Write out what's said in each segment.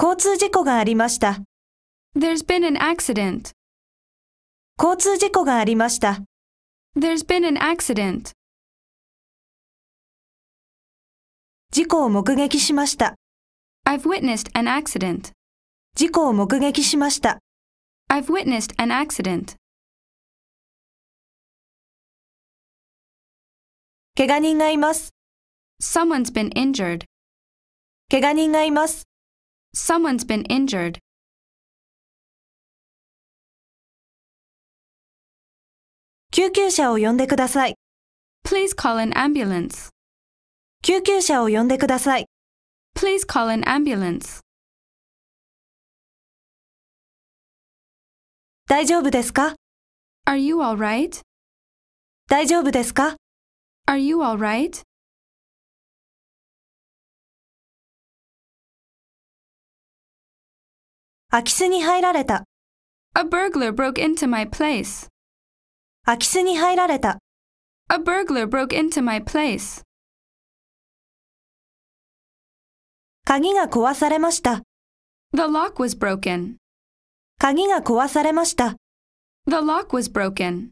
交通事故がありました。There's been an accident. 交通事故がありました。There's been an accident. 事故を目撃しました。I've witnessed an accident. 事故を目撃しました。I've witnessed an accident. 怪我人がいます。Someone's been injured. 怪我人がいます。Someone's been injured. Please call an ambulance. Please call an ambulance. 大丈夫ですか Are you alright? 大丈夫ですか Are you alright? 空き巣に入られた。A burglar broke into my place. 空き巣に入られた。A burglar broke into my place. 鍵が壊されました。The lock was broken. 鍵が壊されました。The lock was broken.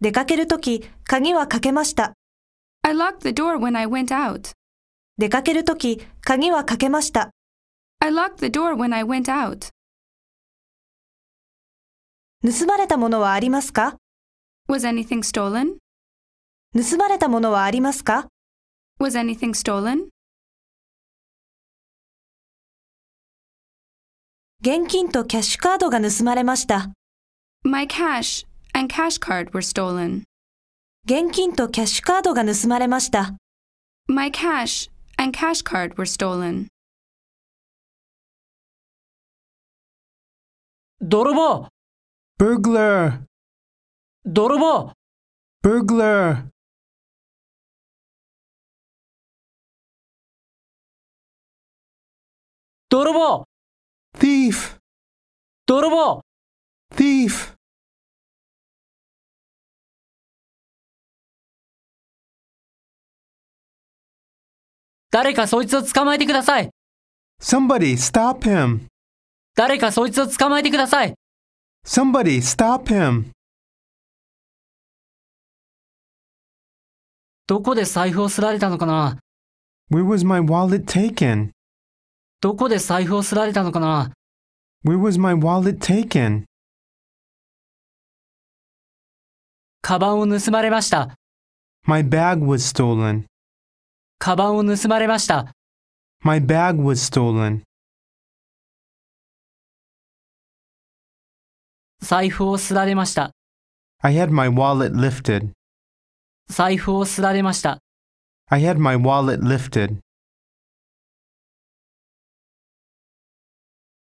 出かけるとき、鍵はかけました。I locked the door when I went out. 出かけるとき、鍵はかけました。I locked the door when I went out. 盗まれたものはありますか ?Was anything stolen? 盗まれたものはありますか ?Was anything stolen? 現金とキャッシュカードが盗まれました。My cash and cash card were stolen. 現金とキャッシュカードが盗まれました。My cash and cash card were stolen. Dorobo! Burglar! Dorobo! Burglar! Dorobo! Thief! Dorobo! Thief! 誰かそいつを捕まえてください Somebody stop him. 誰かそいつを捕まえてください Somebody stop him. どこで財布をすられたのかな Where was my wallet taken? どこで財布をすられたのかな Where was my wallet taken? カバンを盗まれました。My bag was stolen. カバンを盗まれました。My bag was stolen. 財布をすられました。I had my wallet lifted. 財布をすられました。I had my wallet lifted.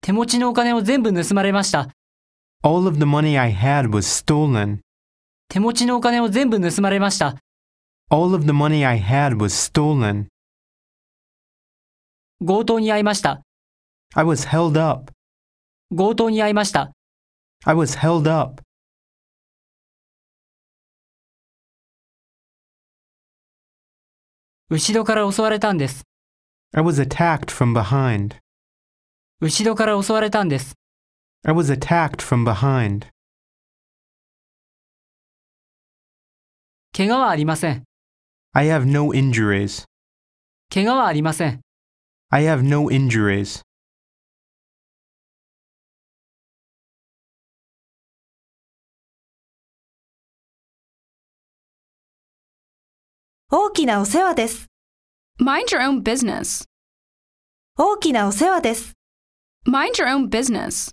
手持ちのお金を全部盗まれました。All of the money I had was stolen. 手持ちのお金を全部盗まれました。All of the money I had was stolen. 強盗に遭いました。I was held up. 強盗に遭いました。I was held up. I was attacked from behind. was attacked from behind. 怪我はありません。I have no injuries. 怪我はありません。I have no injuries. Mind your own business. 大きなお世話です。Mind your own business.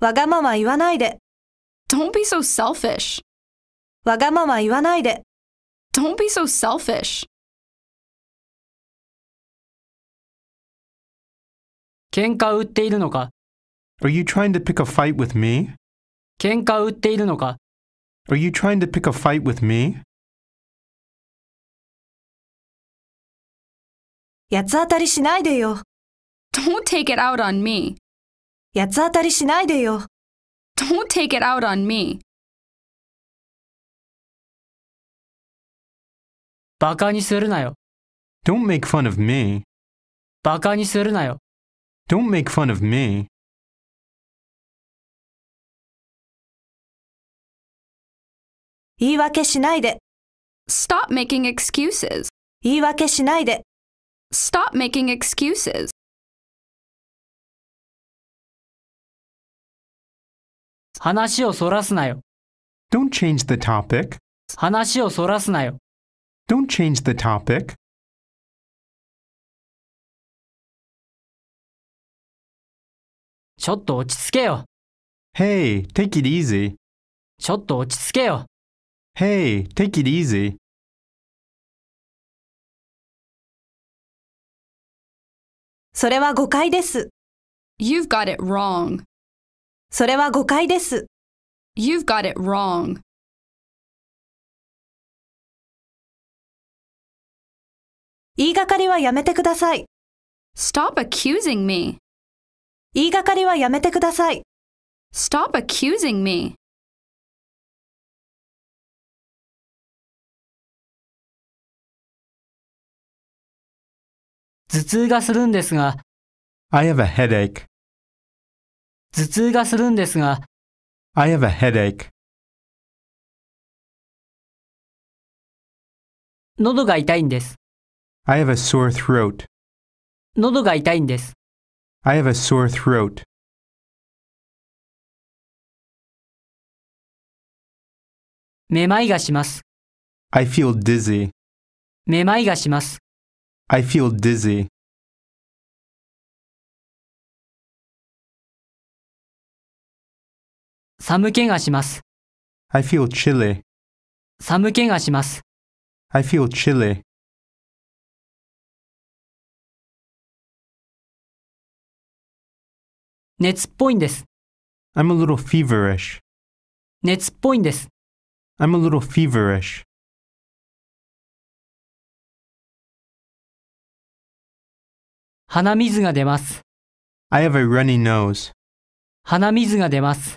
わがまま言わないで。Don't be so selfish. わがまま言わないで。Don't be so selfish. ケンカ売っているのか Are you trying to pick a fight with me? ケンカ売っているのか Are you trying to pick a fight with me? 八つ当たりしないでよ。Don't take it out on me. 八つ当たりしないでよ。Don't take it out on me. バカにするなよ。Don't make fun of me. バカにするなよ。Don't make fun of me. Stop making excuses. Stop making excuses. 話をそらすなよ。Don't change the topic. 話をそらすなよ。Don't change the topic. ちちょっとけよ。Hey, take it easy. ちちょっとけよ。Hey, take it easy. それは誤解です。You've got it wrong. それは誤解です。You've got it wrong. 言いがかりはやめてください。Stop accusing me. 言いがかりはやめてください。Stop accusing me. 頭痛がするんですが。I have a headache. 頭痛がするんですが。I have a headache. 喉が痛いんです。I have a sore throat. 喉が痛いんです。I have a sore throat. めまいがします。I feel dizzy. めまいがします。I feel dizzy. 寒気がします。I feel chilly. 寒気がします。I feel chilly. 熱っぽいんです。I'm a little feverish. 熱っぽいんです。I'm a little feverish. 鼻水が出ます。I have a runny nose. 鼻水が出ます。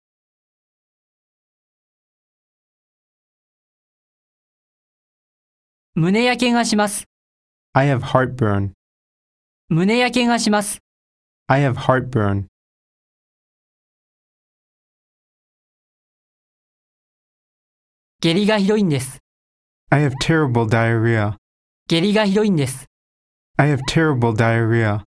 胸焼けがします。I have heartburn. 胸焼けがします。I have heartburn. I have terrible diarrhea. 下痢がひどいんです。I have terrible diarrhea.